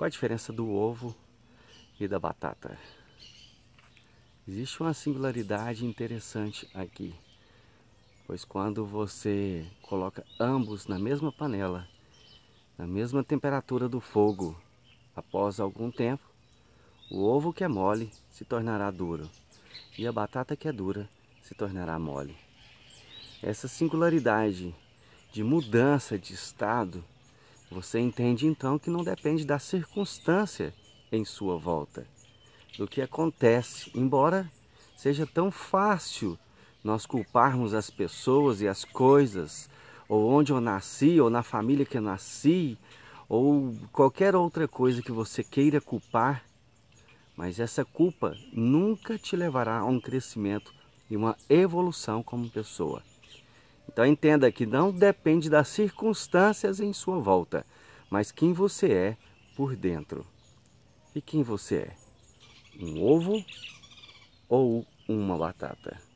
Qual a diferença do ovo e da batata? Existe uma singularidade interessante aqui, pois quando você coloca ambos na mesma panela, na mesma temperatura do fogo, após algum tempo, o ovo que é mole se tornará duro e a batata que é dura se tornará mole. Essa singularidade de mudança de estado você entende então que não depende da circunstância em sua volta, do que acontece, embora seja tão fácil nós culparmos as pessoas e as coisas, ou onde eu nasci, ou na família que eu nasci, ou qualquer outra coisa que você queira culpar, mas essa culpa nunca te levará a um crescimento e uma evolução como pessoa. Então entenda que não depende das circunstâncias em sua volta, mas quem você é por dentro. E quem você é? Um ovo ou uma batata?